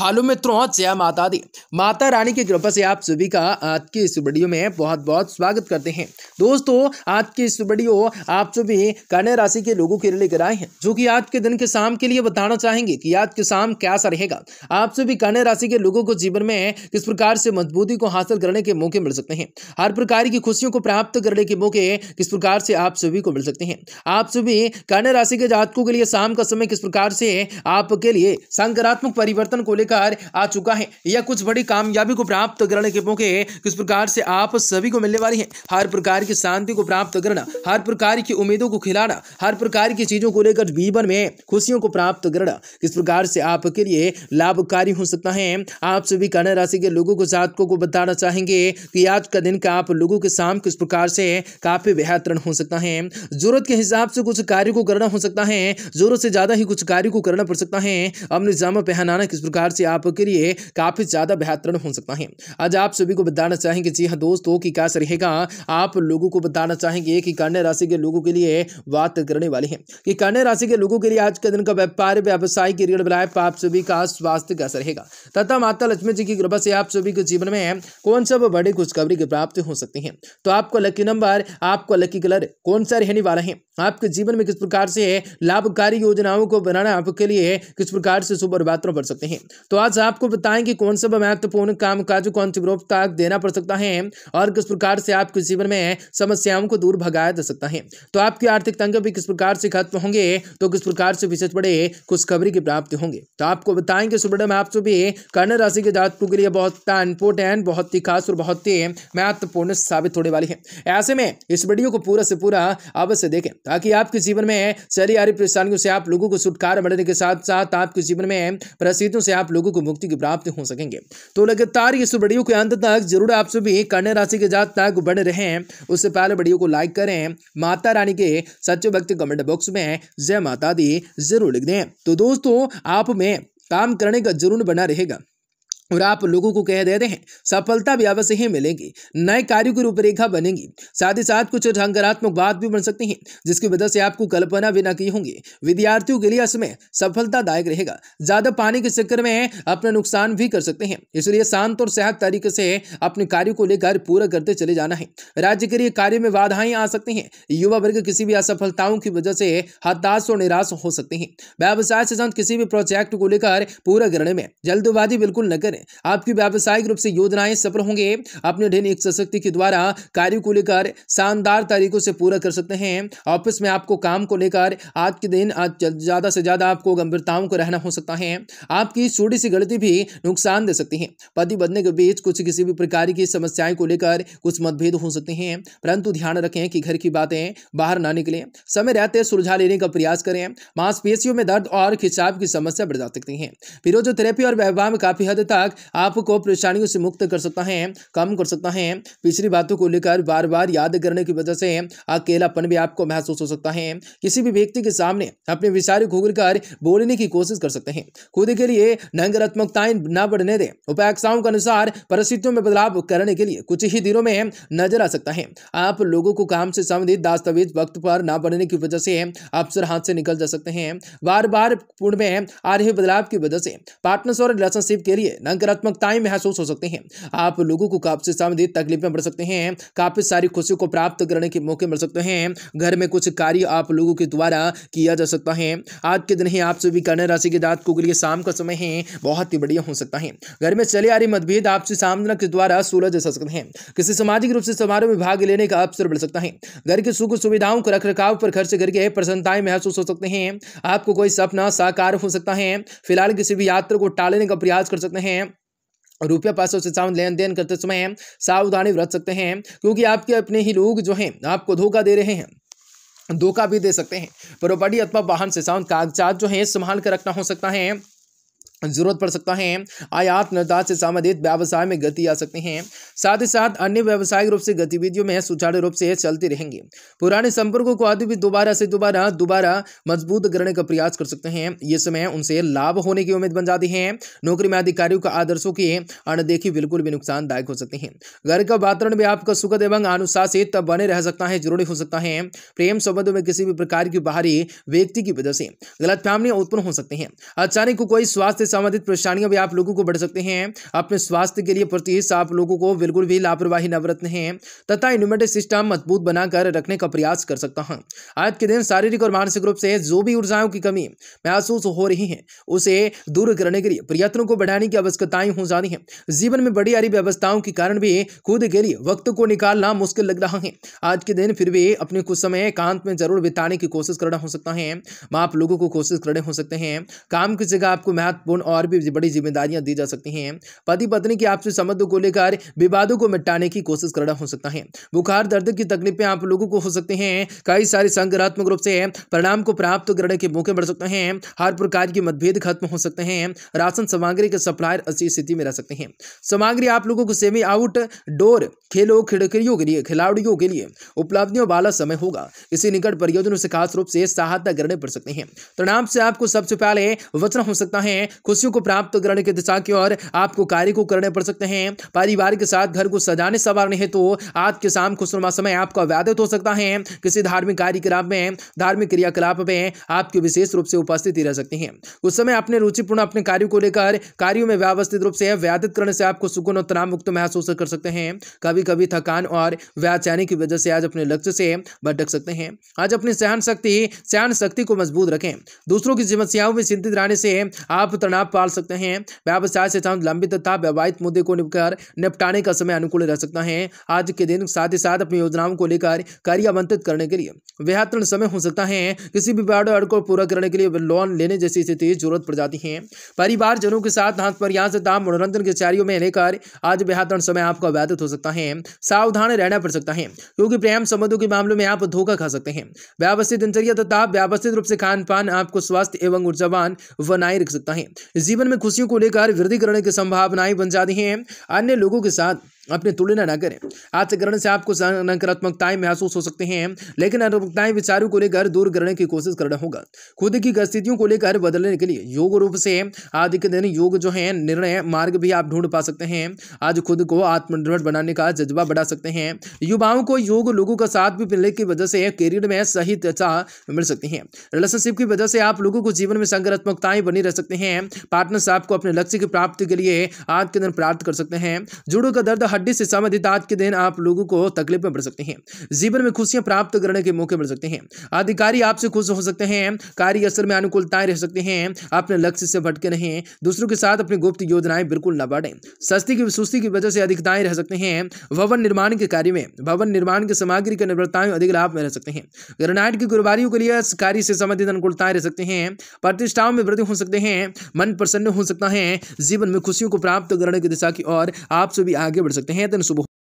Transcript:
हालो मित्रों जय माता दी माता रानी की कृपा से आप सभी का आज की इस वीडियो में बहुत बहुत स्वागत करते हैं दोस्तों आज की इस वीडियो आप सभी कन्या राशि के लोगों के लिए लेकर आए हैं जो कि आज के दिन के शाम के लिए बताना चाहेंगे कि आज के शाम कैसा रहेगा आप सभी कन्या राशि के लोगों को जीवन में किस प्रकार से मजबूती को हासिल करने के मौके मिल सकते हैं हर प्रकार की खुशियों को प्राप्त करने के मौके किस प्रकार से आप सभी को मिल सकते हैं आप सभी कन्या राशि के जातकों के लिए शाम का समय किस प्रकार से आपके लिए सकारात्मक परिवर्तन को लेकर लेकर आ चुका है या कुछ बड़ी कामयाबी को प्राप्त करने के मौके किस प्रकार से आप सभी को मिलने वाली है हर प्रकार की शांति को प्राप्त करना हर प्रकार की उम्मीदों को खिलाना हर प्रकार की चीजों को लेकर जीवन में खुशियों को प्राप्त करना किस प्रकार से आपके लिए लाभकारी हो सकता है आप सभी कन्या राशि के लोगों को जातकों को बताना चाहेंगे कि आज का दिन का आप लोगों के साम किस प्रकार से काफी बेहतरीन हो सकता है जरूरत के हिसाब से कुछ कार्य को करना हो सकता है जरूरत से ज्यादा ही कुछ कार्य को करना पड़ सकता है अपने जामा पहनाना किस प्रकार से आपके लिए काफ़ी ज़्यादा बेहतरीन हो सकता है आज आप सभी को बताना चाहेंगे जी हाँ दोस्तों की कैसे रहेगा आप लोगों को बताना चाहेंगे कि कन्या राशि के लोगों के लिए बात करने वाली है कि कन्या राशि के लोगों के लिए आज के दिन का व्यापार व्यवसाय की रीढ़ बनाए आप सभी का स्वास्थ्य कैसा रहेगा तथा माता लक्ष्मी जी की कृपा से आप सभी के जीवन में कौन सब बड़ी खुशखबरी की प्राप्ति हो सकती है तो आपका लकी नंबर आपका लकी कलर कौन सा रहने वाला है आपके जीवन में किस प्रकार से लाभकारी योजनाओं को बनाना आपके लिए किस प्रकार से शुभ और बातों बढ़ सकते हैं तो आज आपको कि कौन सा महत्वपूर्ण काम काज कौन से ग्रुप तक देना पड़ सकता है और किस प्रकार से आपके जीवन में समस्याओं को दूर भगाया जा सकता है तो आपकी आर्थिक तंग भी किस प्रकार से खत्म होंगे तो किस प्रकार से विशेष बड़े खुशखबरी की प्राप्ति होंगे तो आपको बताएंगे सुब्रम आपसे भी कर्ण राशि के जातकों के लिए बहुत इंपोर्टेंट बहुत ही खास और बहुत ही महत्वपूर्ण साबित होने वाली है ऐसे में इस वीडियो को पूरा से पूरा अवश्य देखें ताकि आपके जीवन में शरीर परेशानियों से आप लोगों को छुटकारा मिलने के साथ साथ आपके जीवन में प्रसिद्धों से आप लोगों को मुक्ति की प्राप्ति हो सकेंगे तो लगातार इस वीडियो के अंत तक जरूर आप सभी कन्या राशि के जात तक बढ़ रहे हैं उससे पहले वीडियो को लाइक करें माता रानी के सच्चे भक्ति कमेंट बॉक्स में जय माता दी जरूर लिख दें तो दोस्तों आप में काम करने का जरूर बना रहेगा और आप लोगों को कह देते हैं सफलता भी अवश्य ही मिलेगी नए कार्यों की रूपरेखा बनेगी साथ ही साथ कुछ ढंगात्मक बात भी बन सकती हैं जिसकी वजह से आपको कल्पना भी न की होंगी विद्यार्थियों के लिए इसमें सफलतादायक रहेगा ज्यादा पानी के चक्कर में अपना नुकसान भी कर सकते हैं इसलिए शांत और सेहत तरीके से अपने कार्यो को लेकर पूरा करते चले जाना है राज्य के लिए कार्य में बाधाएं आ सकती हैं युवा वर्ग किसी भी असफलताओं की वजह से हताश और निराश हो सकते हैं व्यवसाय से संत किसी भी प्रोजेक्ट को लेकर पूरा करने में जल्दबाजी बिल्कुल न करें करें आपकी व्यावसायिक रूप से योजनाएं सफल होंगे अपने दैनिक सशक्ति के द्वारा कार्य को लेकर शानदार तरीकों से पूरा कर सकते हैं ऑफिस में आपको काम को लेकर आज के दिन ज़्यादा से ज़्यादा आपको गंभीरताओं को रहना हो सकता है आपकी छोटी सी गलती भी नुकसान दे सकती है पति बदने के बीच कुछ किसी भी प्रकार की समस्याएं को लेकर कुछ मतभेद हो सकते हैं परंतु ध्यान रखें कि घर की बातें बाहर ना निकले समय रहते सुलझा लेने का प्रयास करें मांसपेशियों में दर्द और खिंचाव की समस्या बढ़ जा सकती है फिरोजोथेरेपी और व्यवहार में काफी हद तक विभाग आपको परेशानियों से मुक्त कर सकता है कम कर सकता है पिछली बातों को लेकर बार बार याद करने की वजह से अकेलापन भी आपको महसूस हो सकता है किसी भी व्यक्ति के सामने अपने विचार खोल कर बोलने की कोशिश कर सकते हैं खुद के लिए नकारात्मकताएं न बढ़ने दें उपायों के अनुसार परिस्थितियों में बदलाव करने के लिए कुछ ही दिनों में नजर आ सकता है आप लोगों को काम से संबंधित दस्तावेज वक्त पर न बढ़ने की वजह से अवसर हाथ से निकल जा सकते हैं बार बार पूर्ण में आ रहे बदलाव की वजह से पार्टनर्स और रिलेशनशिप के लिए नकारात्मकताएं महसूस हो सकते हैं आप लोगों को काफी संबंधित तकलीफें बढ़ सकते हैं काफी सारी खुशी को प्राप्त करने के मौके मिल सकते हैं घर में कुछ कार्य आप लोगों के द्वारा किया जा सकता है आज के दिन ही आप सभी कन्या राशि के दात के लिए शाम का समय है बहुत ही बढ़िया हो सकता है घर में चले आ रही मतभेद आपसे सामना के द्वारा सुलझ जा सकते हैं किसी सामाजिक रूप से समारोह में भाग लेने का अवसर बढ़ सकता है घर की सुख सुविधाओं को रखरखाव पर खर्च करके प्रसन्नताएं महसूस हो सकते हैं आपको कोई सपना साकार हो सकता है फिलहाल किसी भी यात्रा को टालने का प्रयास कर सकते हैं रुपया पाँच सौ सत्तावन लेन देन करते समय सावधानी बरत सकते हैं क्योंकि आपके अपने ही लोग जो हैं आपको धोखा दे रहे हैं धोखा भी दे सकते हैं प्रॉपर्टी अथवा वाहन से सावन कागजात जो है संभाल कर रखना हो सकता है जरूरत पड़ सकता है आयात निर्यात से संबंधित व्यवसाय में गति आ सकते हैं साथ ही साथ अन्य व्यवसायिक रूप से गतिविधियों में सुचारू रूप से चलते रहेंगे पुराने संपर्कों को आदि भी दोबारा से दोबारा दोबारा मजबूत करने का प्रयास कर सकते हैं ये समय उनसे लाभ होने की उम्मीद बन जाती है नौकरी में अधिकारियों का आदर्शों की अनदेखी बिल्कुल भी नुकसानदायक हो सकती है घर का वातावरण भी आपका सुखद एवं अनुशासित बने रह सकता है जरूरी हो सकता है प्रेम संबंधों में किसी भी प्रकार की बाहरी व्यक्ति की वजह से गलत फैमलियां उत्पन्न हो सकती हैं अचानक कोई स्वास्थ्य संबंधित परेशानियां भी आप लोगों को बढ़ सकते हैं अपने स्वास्थ्य के लिए प्रत्येक आप लोगों को बिल्कुल भी लापरवाही न बरतने हैं तथा इम्यूनिटी सिस्टम मजबूत बनाकर रखने का प्रयास कर सकता हूँ आज के दिन शारीरिक और मानसिक रूप से जो भी ऊर्जाओं की कमी महसूस हो रही है उसे दूर करने के लिए प्रयत्नों को बढ़ाने की आवश्यकताएं हो जानी है जीवन में बड़ी आरी व्यवस्थाओं के कारण भी खुद के लिए वक्त को निकालना मुश्किल लग रहा है आज के दिन फिर भी अपने कुछ समय एकांत में जरूर बिताने की कोशिश करना हो सकता है आप लोगों को कोशिश करने हो सकते हैं काम की जगह आपको महत्वपूर्ण कानून और भी बड़ी जिम्मेदारियां दी जा सकती हैं पति पत्नी के आपसी संबंधों को लेकर विवादों को मिटाने की कोशिश करना हो सकता है बुखार दर्द की तकलीफें आप लोगों को हो सकते हैं कई सारे संगरात्मक रूप से परिणाम को प्राप्त करने के मौके बढ़ सकते हैं हर प्रकार के मतभेद खत्म हो सकते हैं राशन सामग्री के सप्लायर अच्छी स्थिति में रह सकते हैं सामग्री आप लोगों को सेमी आउट डोर खेलों खिड़कियों के लिए खिलाड़ियों के लिए उपलब्धियों वाला समय होगा इसी निकट परियोजनों से खास रूप से सहायता करने पड़ सकते हैं परिणाम से आपको सबसे पहले वचन हो सकता है खुशियों को प्राप्त करने की दिशा की ओर आपको कार्य को करने पड़ सकते हैं परिवार के साथ घर को सजाने संवारने हेतु तो आज के शाम खुशनुमा समय आपका व्याधित हो सकता है किसी धार्मिक कार्यक्रम में धार्मिक क्रियाकलाप में आपकी विशेष रूप से उपस्थिति रह सकती है उस समय अपने रुचिपूर्ण अपने कार्यों को लेकर कार्यों में व्यवस्थित रूप से व्याधित करने से आपको सुकून और तनाव मुक्त महसूस कर सकते हैं कभी कभी थकान और व्याचैनी की वजह से आज अपने लक्ष्य से भटक सकते हैं आज अपनी सहन शक्ति सहन शक्ति को मजबूत रखें दूसरों की समस्याओं में चिंतित रहने से आप तनाव तनाव पाल सकते हैं व्यवसाय से संबंध लंबित तथा व्यवहारिक मुद्दे को निपकर निपटाने का समय अनुकूल रह सकता है आज के दिन साथ ही साथ अपनी योजनाओं को लेकर कार्य आमंत्रित करने के लिए बेहतरीन समय हो सकता है किसी भी बाड़ को पूरा करने के लिए लोन लेने जैसी स्थिति जरूरत पड़ जाती है परिवार जनों के साथ हाथ पर यहाँ से तमाम मनोरंजन के कार्यों में लेकर आज बेहतरीन समय आपका व्यतीत हो सकता है सावधान रहना पड़ सकता है क्योंकि प्रेम संबंधों के मामलों में आप धोखा खा सकते हैं व्यवस्थित दिनचर्या तथा व्यवस्थित रूप से खान पान आपको स्वस्थ एवं ऊर्जावान बनाए रख सकता है जीवन में खुशियों को लेकर वृद्धि करने की संभावनाएं बन जाती हैं अन्य लोगों के साथ अपनी तुलना न करें आज से ग्रहण से आपको नकारात्मकताएं महसूस हो सकते हैं लेकिन नकारात्मकताएं विचारों को लेकर दूर करने की कोशिश करना होगा खुद की स्थितियों को लेकर बदलने के लिए योग रूप से आज के दिन योग जो है निर्णय मार्ग भी आप ढूंढ पा सकते हैं आज खुद को आत्मनिर्भर बनाने का जज्बा बढ़ा सकते हैं युवाओं को योग लोगों का साथ भी मिलने की वजह से करियर में सही त्वचा मिल सकती है रिलेशनशिप की वजह से आप लोगों को जीवन में सकारात्मकताएं बनी रह सकते हैं पार्टनर्स आपको अपने लक्ष्य की प्राप्ति के लिए आज के दिन प्राप्त कर सकते हैं जुड़ों का दर्द हड्डी से संबंधित आज के दिन आप लोगों को तकलीफ में पड़ सकते हैं जीवन में खुशियां प्राप्त करने के मौके मिल सकते हैं अधिकारी आपसे खुश हो सकते हैं कार्य असर में अनुकूलताएं रह सकते हैं अपने लक्ष्य से भटके रहे दूसरों के साथ अपनी गुप्त योजनाएं बिल्कुल न बांटें सस्ती की सुस्ती की वजह से अधिकताएं रह सकते हैं भवन निर्माण के कार्य में भवन निर्माण के सामग्री की निर्भरताएं अधिक लाभ में रह सकते हैं ग्रेनाइट की गुरुवारियों के लिए कार्य से संबंधित अनुकूलताएं रह सकते हैं प्रतिष्ठाओं में वृद्धि हो सकते हैं मन प्रसन्न हो सकता है जीवन में खुशियों को प्राप्त करने की दिशा की ओर आपसे भी आगे बढ़ सकते सकते हैं दिन सुबह